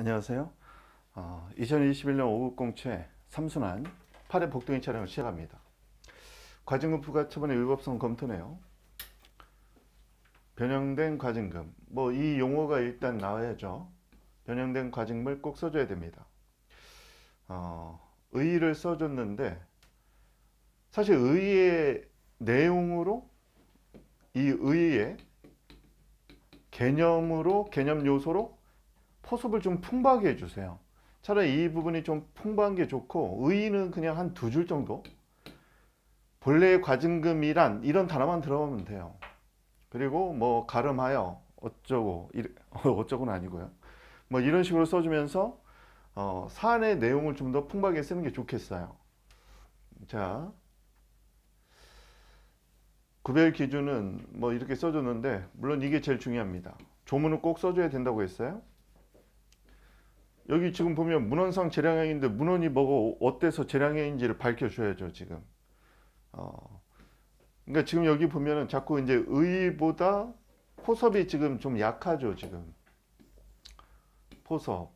안녕하세요. 어, 2021년 5급 공채 3순환 8회 복동인 촬영을 시작합니다. 과징금부가 처분의 위법성 검토네요. 변형된 과징금. 뭐 이 용어가 일단 나와야죠. 변형된 과징금을 꼭 써줘야 됩니다. 어, 의의를 써줬는데 사실 의의의 내용으로 이 의의의 개념으로 개념 요소로 포섭을 좀 풍부하게 해주세요. 차라리 이 부분이 좀 풍부한 게 좋고 의의는 그냥 한 두 줄 정도 본래의 과징금이란 이런 단어만 들어가면 돼요. 그리고 뭐 가름하여 어쩌고 어쩌고는 아니고요. 뭐 이런 식으로 써주면서 어, 사안의 내용을 좀 더 풍부하게 쓰는 게 좋겠어요. 자, 구별 기준은 뭐 이렇게 써줬는데 물론 이게 제일 중요합니다. 조문은 꼭 써줘야 된다고 했어요. 여기 지금 보면 문헌상 재량형인데 문헌이 뭐고 어때서 재량형인지를 밝혀줘야죠 지금 어. 그러니까 지금 여기 보면은 자꾸 이제 의보다 포섭이 지금 좀 약하죠 지금 포섭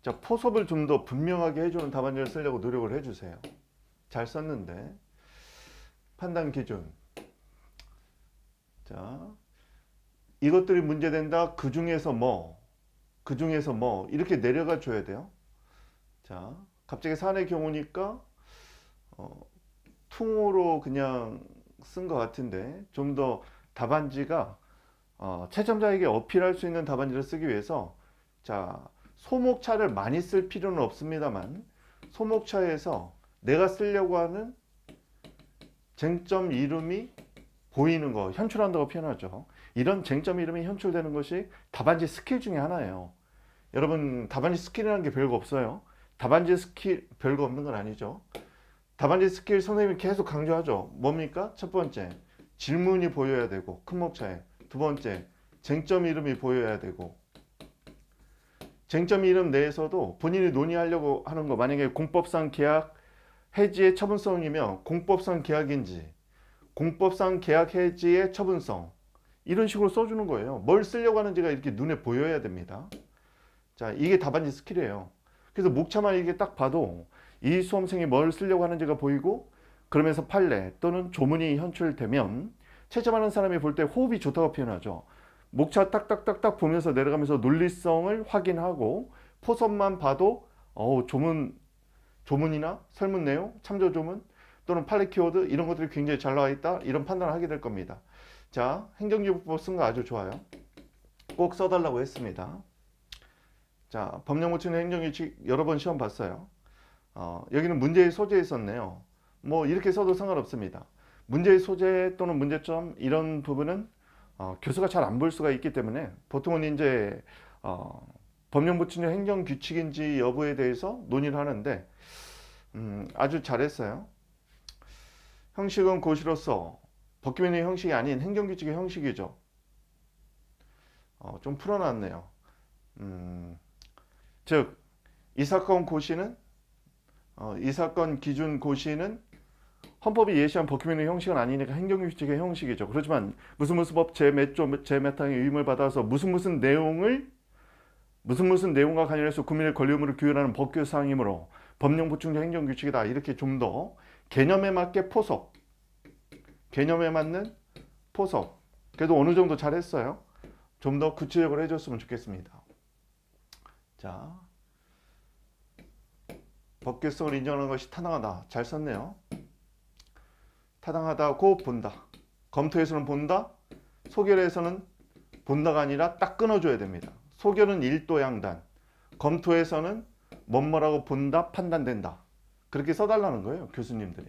자 포섭을 좀 더 분명하게 해주는 답안지를 쓰려고 노력을 해주세요 잘 썼는데 판단 기준 자 이것들이 문제된다 그 중에서 뭐그 중에서 뭐 이렇게 내려가 줘야 돼요. 자, 갑자기 산의 경우니까 어, 퉁으로 그냥 쓴 것 같은데 좀 더 답안지가 어, 채점자에게 어필할 수 있는 답안지를 쓰기 위해서 자 소목차를 많이 쓸 필요는 없습니다만 소목차에서 내가 쓰려고 하는 쟁점 이름이 보이는 거 현출한다고 표현하죠. 이런 쟁점 이름이 현출되는 것이 답안지 스킬 중에 하나예요. 여러분 답안지 스킬이라는 게 별거 없어요. 답안지 스킬 별거 없는 건 아니죠. 답안지 스킬 선생님이 계속 강조하죠. 뭡니까? 첫 번째 질문이 보여야 되고 큰 목차에 두 번째 쟁점 이름이 보여야 되고 쟁점 이름 내에서도 본인이 논의하려고 하는 거 만약에 공법상 계약 해지의 처분성이면 공법상 계약인지 공법상 계약 해지의 처분성 이런 식으로 써주는 거예요. 뭘 쓰려고 하는지가 이렇게 눈에 보여야 됩니다. 자, 이게 답안지 스킬이에요. 그래서 목차만 이게 렇딱 봐도 이 수험생이 뭘 쓰려고 하는지가 보이고 그러면서 판례 또는 조문이 현출되면 채점하는 사람이 볼 때 호흡이 좋다고 표현하죠. 목차 딱딱딱딱 보면서 내려가면서 논리성을 확인하고 포섭만 봐도 어 조문 조문이나 설문 내용, 참조 조문 또는 팔레 키워드 이런 것들이 굉장히 잘 나와 있다 이런 판단을 하게 될 겁니다. 자, 행정기록법 쓴 거 아주 좋아요. 꼭 써달라고 했습니다. 자, 법령고치는 행정규칙 여러 번 시험 봤어요. 어, 여기는 문제의 소재에 있었네요. 뭐 이렇게 써도 상관없습니다. 문제의 소재 또는 문제점 이런 부분은 어, 교수가 잘 안 볼 수가 있기 때문에 보통은 이제 어, 법령고치는 행정규칙인지 여부에 대해서 논의를 하는데 음, 아주 잘했어요. 형식은 고시로서 법규의 형식이 아닌 행정규칙의 형식이죠. 어, 좀 풀어놨네요. 음, 즉, 이 사건 고시는, 어, 이 사건 기준 고시는 헌법이 예시한 법규민의 형식은 아니니까 행정규칙의 형식이죠. 그렇지만 무슨 무슨 법 제 몇 조 제 몇항의 의임을 받아서 무슨 무슨 내용을 무슨 무슨 내용과 관련해서 국민의 권리 의무를 규율하는 법규 사항이므로 법령 보충적 행정규칙이다. 이렇게 좀 더 개념에 맞게 포석 개념에 맞는 포석 그래도 어느 정도 잘했어요. 좀 더 구체적으로 해줬으면 좋겠습니다. 자, 법규성을 인정하는 것이 타당하다. 잘 썼네요. 타당하다고 본다. 검토에서는 본다. 소결에서는 본다가 아니라 딱 끊어줘야 됩니다. 소결은 일도 양단. 검토에서는 뭔뭐라고 본다, 판단된다. 그렇게 써달라는 거예요. 교수님들이.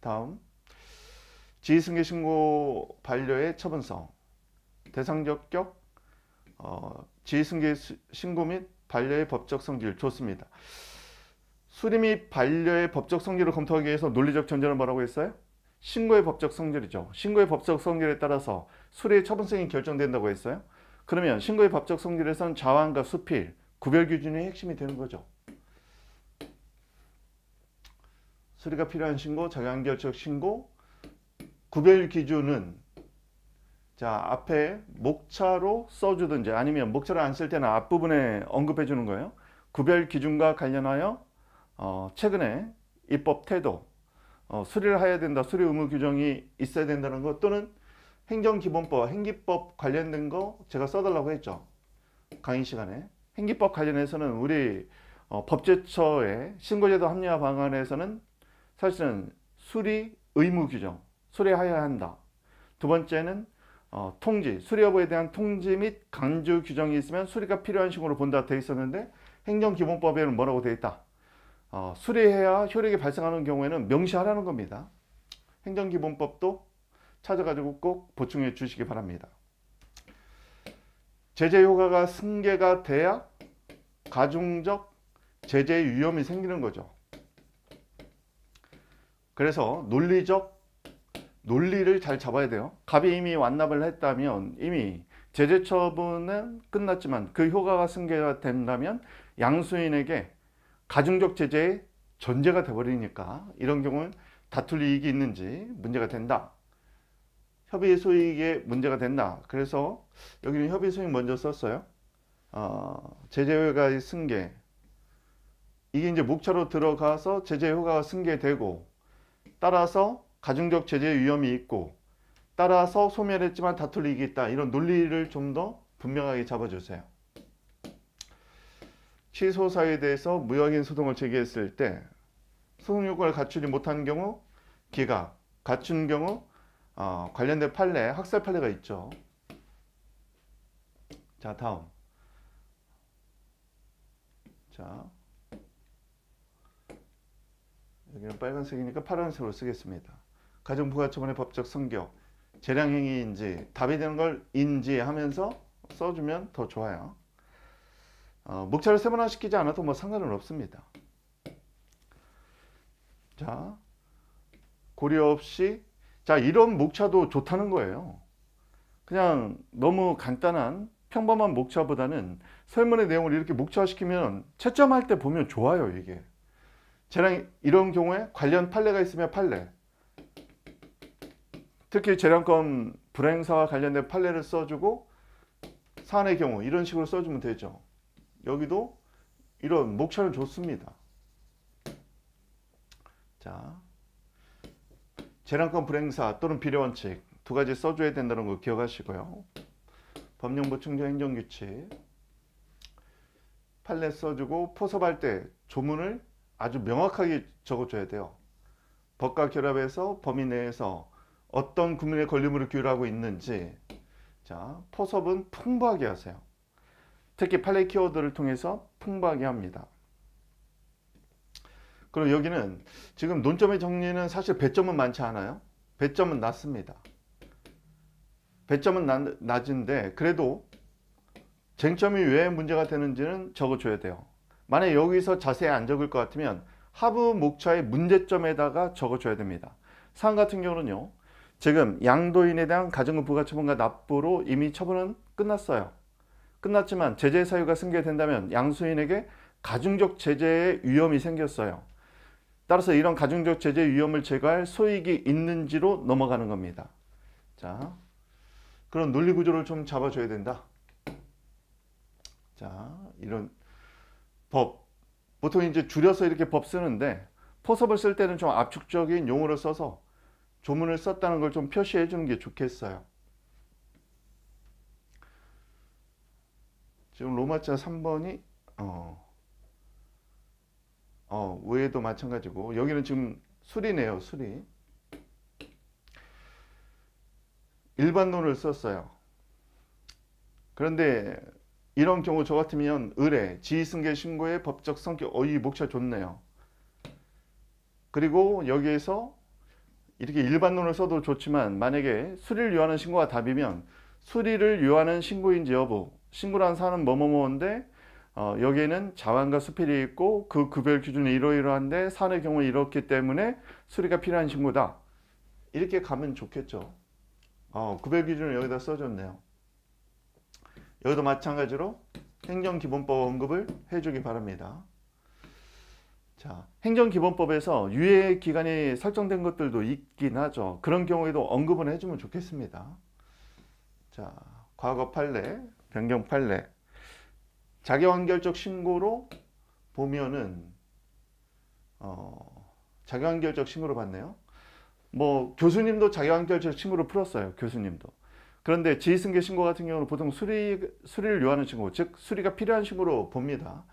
다음. 지휘승계 신고 반려의 처분성 대상적격 어, 지휘승계 신고 및 반려의 법적 성질 좋습니다. 수리 및 반려의 법적 성질을 검토하기 위해서 논리적 전제는 뭐라고 했어요? 신고의 법적 성질이죠. 신고의 법적 성질에 따라서 수리의 처분성이 결정된다고 했어요. 그러면 신고의 법적 성질에선 자완과 수필, 구별 기준이 핵심이 되는 거죠. 수리가 필요한 신고, 자기결적 신고, 구별 기준은 자 앞에 목차로 써주든지 아니면 목차를 안 쓸 때는 앞부분에 언급해 주는 거예요. 구별 기준과 관련하여 어, 최근에 입법 태도, 어, 수리를 해야 된다, 수리 의무 규정이 있어야 된다는 것 또는 행정기본법, 행기법 관련된 거 제가 써달라고 했죠. 강의 시간에. 행기법 관련해서는 우리 어, 법제처의 신고제도 합리화 방안에서는 사실은 수리 의무 규정, 수리하여야 한다. 두 번째는 어, 통지, 수리 여부에 대한 통지 및 강조 규정이 있으면 수리가 필요한 식으로 본다 되어 있었는데 행정기본법에는 뭐라고 되어 있다? 어, 수리해야 효력이 발생하는 경우에는 명시하라는 겁니다. 행정기본법도 찾아가지고 꼭 보충해 주시기 바랍니다. 제재 효과가 승계가 돼야 가중적 제재 위험이 생기는 거죠. 그래서 논리적 논리를 잘 잡아야 돼요. 갑이 이미 완납을 했다면 이미 제재 처분은 끝났지만 그 효과가 승계가 된다면 양수인에게 가중적 제재의 전제가 돼버리니까 이런 경우는 다툴 이익이 있는지 문제가 된다. 협의 소익에 문제가 된다. 그래서 여기는 협의 소익 먼저 썼어요. 어, 제재효가 승계. 이게 이제 목차로 들어가서 제재효가 승계되고 따라서 가중적 제재의 위험이 있고 따라서 소멸했지만 다툴리겠다 이런 논리를 좀 더 분명하게 잡아주세요. 취소사에 대해서 무효인 소송을 제기했을 때 소송 요건을 갖추지 못한 경우 기각, 갖춘 경우 어, 관련된 판례, 학살 판례가 있죠. 자 다음 자 여기는 빨간색이니까 파란색으로 쓰겠습니다. 가정부가처분의 법적 성격, 재량행위인지 답이 되는 걸 인지하면서 써주면 더 좋아요. 어, 목차를 세분화시키지 않아도 뭐 상관은 없습니다. 자, 고려 없이 자 이런 목차도 좋다는 거예요. 그냥 너무 간단한 평범한 목차보다는 설문의 내용을 이렇게 목차시키면 채점할 때 보면 좋아요 이게. 재량 이런 경우에 관련 판례가 있으면 판례, 특히 재량권 불행사와 관련된 판례를 써주고 사안의 경우 이런 식으로 써주면 되죠. 여기도 이런 목차를 줬습니다. 자, 재량권 불행사 또는 비례원칙 두 가지 써줘야 된다는 거 기억하시고요. 법령부 충전 행정규칙 판례 써주고 포섭할 때 조문을 아주 명확하게 적어줘야 돼요. 법과 결합해서 범위 내에서 어떤 국민의 권리물을 규율하고 있는지 자 포섭은 풍부하게 하세요. 특히 팔레 키워드를 통해서 풍부하게 합니다. 그리고 여기는 지금 논점의 정리는 사실 배점은 많지 않아요. 배점은 낮습니다. 배점은 낮, 낮은데 그래도 쟁점이 왜 문제가 되는지는 적어줘야 돼요. 만약 여기서 자세히 안 적을 것 같으면 하부 목차의 문제점에다가 적어줘야 됩니다. 상 같은 경우는요. 지금 양도인에 대한 가정 부가처분과 납부로 이미 처분은 끝났어요. 끝났지만 제재 사유가 승계된다면 양수인에게 가중적 제재의 위험이 생겼어요. 따라서 이런 가중적 제재 위험을 제거할 소익이 있는지로 넘어가는 겁니다. 자, 그런 논리 구조를 좀 잡아줘야 된다. 자, 이런 법. 보통 이제 줄여서 이렇게 법 쓰는데 포섭을 쓸 때는 좀 압축적인 용어를 써서 조문을 썼다는 걸 좀 표시해 주는 게 좋겠어요. 지금 로마자 3번이 어, 어 우에도 마찬가지고 여기는 지금 술이네요. 술이. 일반론을 썼어요. 그런데 이런 경우 저 같으면 의뢰, 지휘승계 신고의 법적 성격, 어이 목차 좋네요. 그리고 여기에서 이렇게 일반론을 써도 좋지만 만약에 수리를 요하는 신고가 답이면 수리를 요하는 신고인지 여부 신고란 사는 뭐뭐뭐인데 어, 여기에는 자완과 수필이 있고 그 구별 기준이 이러이러한데 산의 경우 이렇기 때문에 수리가 필요한 신고다. 이렇게 가면 좋겠죠. 어, 구별 기준을 여기다 써줬네요. 여기도 마찬가지로 행정기본법 언급을 해주기 바랍니다. 자, 행정기본법에서 유예 기간이 설정된 것들도 있긴 하죠. 그런 경우에도 언급은 해주면 좋겠습니다. 자, 과거 판례, 변경 판례. 자격완결적 신고로 보면은 어, 자격완결적 신고를 받네요. 뭐 교수님도 자격완결적 신고를 풀었어요. 교수님도. 그런데 지휘승계 신고 같은 경우는 보통 수리, 수리를 요하는 신고, 즉 수리가 필요한 신고로 봅니다.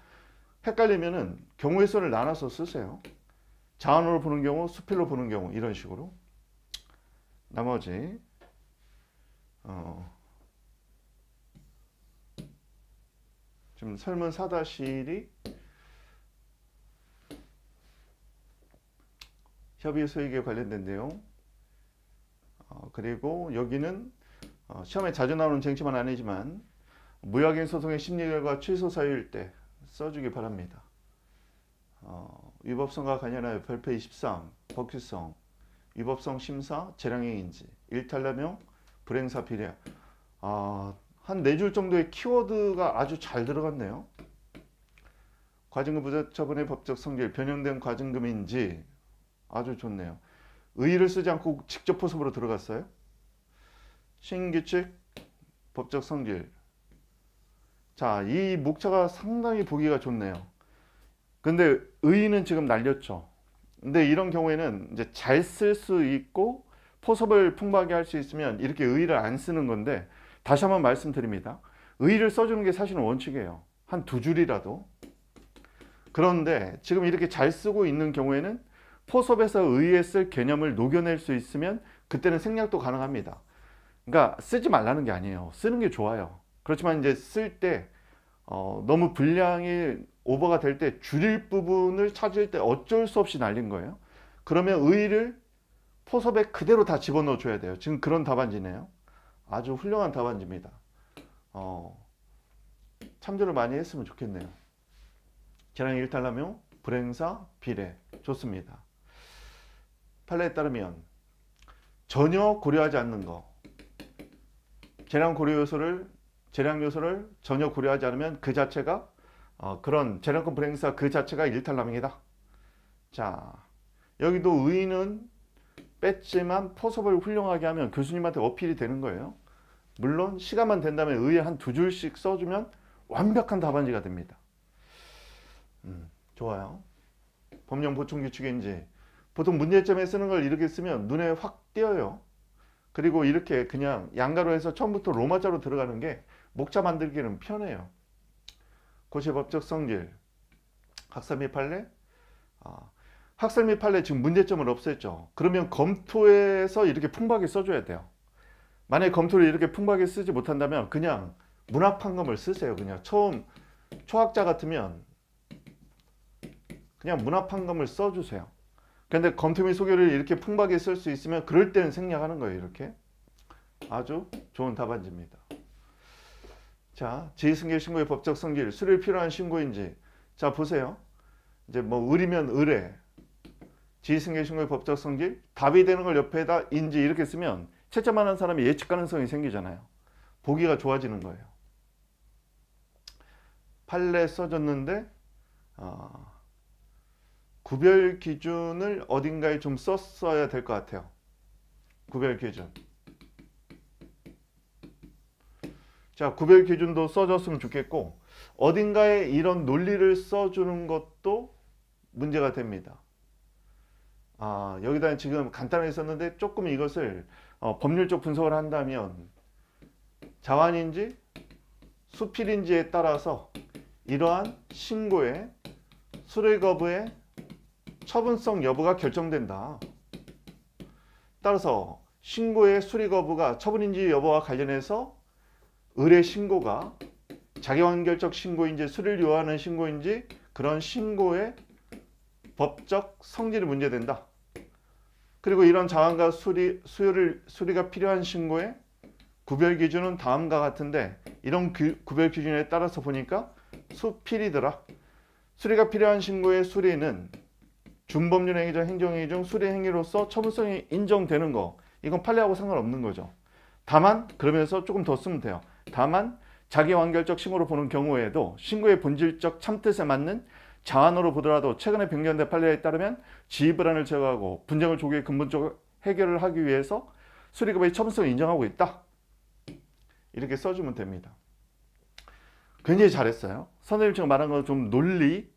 헷갈리면은 경우의 수를 나눠서 쓰세요. 자원으로 보는 경우, 수필로 보는 경우 이런 식으로 나머지 어, 지금 설문 4-1이 협의 수익에 관련된 내용 어, 그리고 여기는 어, 시험에 자주 나오는 쟁점은 아니지만 무역인 소송의 심리 결과 취소 사유일 때 써주기 바랍니다. 어, 위법성과 관련하여 별표 23, 법규성, 위법성 심사, 재량행인지, 일탈남용, 불행사 비례. 아, 한 네 줄 정도의 키워드가 아주 잘 들어갔네요. 과징금 부자처분의 법적 성질, 변형된 과징금인지 아주 좋네요. 의의를 쓰지 않고 직접 포섭으로 들어갔어요. 신규칙, 법적 성질, 자, 이 목차가 상당히 보기가 좋네요. 근데 의의는 지금 날렸죠. 근데 이런 경우에는 이제 잘 쓸 수 있고 포섭을 풍부하게 할 수 있으면 이렇게 의의를 안 쓰는 건데 다시 한번 말씀드립니다. 의의를 써주는 게 사실은 원칙이에요. 한 두 줄이라도. 그런데 지금 이렇게 잘 쓰고 있는 경우에는 포섭에서 의의에 쓸 개념을 녹여낼 수 있으면 그때는 생략도 가능합니다. 그러니까 쓰지 말라는 게 아니에요. 쓰는 게 좋아요. 그렇지만 이제 쓸때 어, 너무 분량이 오버가 될 때 줄일 부분을 찾을 때 어쩔 수 없이 날린 거예요. 그러면 의의를 포섭에 그대로 다 집어넣어 줘야 돼요. 지금 그런 답안지네요. 아주 훌륭한 답안지입니다. 어, 참조를 많이 했으면 좋겠네요. 재량 일탈라며 불행사 비례 좋습니다. 판례에 따르면 전혀 고려하지 않는 거 재량 고려 요소를 재량 요소를 전혀 고려하지 않으면 그 자체가 어, 그런 재량권 불행사 그 자체가 일탈남행이다. 자 여기도 의인은 뺐지만 포섭을 훌륭하게 하면 교수님한테 어필이 되는 거예요. 물론 시간만 된다면 의에 한두 줄씩 써주면 완벽한 답안지가 됩니다. 음, 좋아요. 법령 보충 규칙인지 보통 문제점에 쓰는 걸 이렇게 쓰면 눈에 확 띄어요. 그리고 이렇게 그냥 양가로 해서 처음부터 로마자로 들어가는 게 목차 만들기는 편해요. 고시법적 성질, 학설 및 판례, 어, 아, 학설 및 판례 지금 문제점을 없앴죠. 그러면 검토에서 이렇게 풍부하게 써줘야 돼요. 만약에 검토를 이렇게 풍부하게 쓰지 못한다면 그냥 문학 판검을 쓰세요. 그냥 처음 초학자 같으면 그냥 문학 판검을 써주세요. 근데 검토 및 소개를 이렇게 풍부하게 쓸수 있으면 그럴 때는 생략하는 거예요. 이렇게 아주 좋은 답안지입니다. 자, 지의승계 신고의 법적 성질, 수리를 필요한 신고인지. 자, 보세요. 이제 뭐 을이면 을에 지승계 신고의 법적 성질, 답이 되는 걸 옆에다 인지 이렇게 쓰면 채점만 한 사람이 예측 가능성이 생기잖아요. 보기가 좋아지는 거예요. 판례 써줬는데 어, 구별 기준을 어딘가에 좀 썼어야 될 것 같아요. 구별 기준. 자, 구별 기준도 써줬으면 좋겠고 어딘가에 이런 논리를 써주는 것도 문제가 됩니다. 아, 여기다 지금 간단하게 썼는데 조금 이것을 어, 법률적 분석을 한다면 자완인지 수필인지에 따라서 이러한 신고의 수뢰 거부의 처분성 여부가 결정된다. 따라서 신고의 수리 거부가 처분인지 여부와 관련해서 의뢰 신고가 자기완결적 신고인지 수리를 요하는 신고인지 그런 신고의 법적 성질이 문제된다. 그리고 이런 자원과 수리, 수요를, 수리가 필요한 신고의 구별 기준은 다음과 같은데 이런 구, 구별 기준에 따라서 보니까 수필이더라. 수리가 필요한 신고의 수리는 준법률 행위 중 행정 행위 중 수리 행위로서 처분성이 인정되는 거 이건 판례하고 상관없는 거죠. 다만 그러면서 조금 더 쓰면 돼요. 다만 자기 완결적 신고로 보는 경우에도 신고의 본질적 참뜻에 맞는 자안으로 보더라도 최근에 변경된 판례에 따르면 지휘 불안을 제거하고 분쟁을 조기에 근본적으로 해결을 하기 위해서 수리급의 처분성을 인정하고 있다. 이렇게 써주면 됩니다. 굉장히 잘했어요. 선생님 지금 말한 건좀 논리,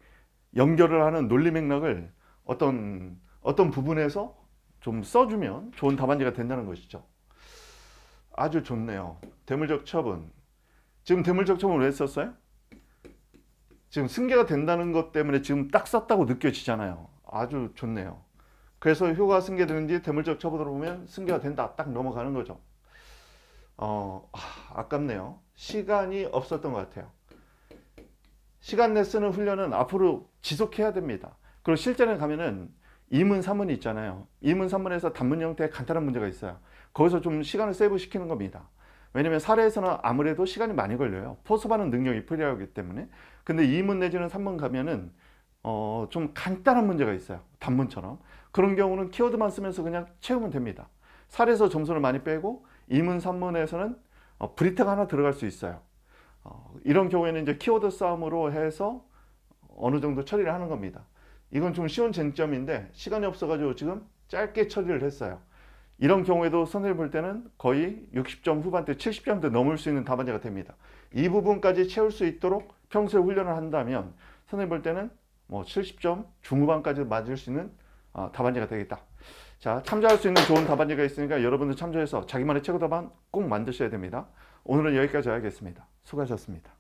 연결을 하는 논리 맥락을 어떤, 어떤 부분에서 좀 써주면 좋은 답안지가 된다는 것이죠. 아주 좋네요. 대물적 처분. 지금 대물적 처분 왜 썼어요? 지금 승계가 된다는 것 때문에 지금 딱 썼다고 느껴지잖아요. 아주 좋네요. 그래서 효가 승계되는지 대물적 처분으로 보면 승계가 된다. 딱 넘어가는 거죠. 어, 아, 아깝네요. 시간이 없었던 것 같아요. 시간 내 쓰는 훈련은 앞으로 지속해야 됩니다. 그리고 실전에 가면은 2문, 3문이 있잖아요. 2문, 3문에서 단문 형태의 간단한 문제가 있어요. 거기서 좀 시간을 세이브 시키는 겁니다. 왜냐면 사례에서는 아무래도 시간이 많이 걸려요. 포섭하는 능력이 필요하기 때문에. 근데 2문 내지는 3문 가면은 어, 좀 간단한 문제가 있어요. 단문처럼. 그런 경우는 키워드만 쓰면서 그냥 채우면 됩니다. 사례에서 점수를 많이 빼고 2문, 3문에서는 어, 브리트가 하나 들어갈 수 있어요. 어, 이런 경우에는 이제 키워드 싸움으로 해서 어느 정도 처리를 하는 겁니다. 이건 좀 쉬운 쟁점인데 시간이 없어가지고 지금 짧게 처리를 했어요. 이런 경우에도 선을볼 때는 거의 60점 후반대 70점대 넘을 수 있는 답안지가 됩니다. 이 부분까지 채울 수 있도록 평소에 훈련을 한다면 선을볼 때는 뭐 70점 중후반까지 맞을 수 있는 어, 답안지가 되겠다. 자 참조할 수 있는 좋은 답안지가 있으니까 여러분들 참조해서 자기만의 최고 답안 꼭 만드셔야 됩니다. 오늘은 여기까지 하겠습니다. 수고하셨습니다.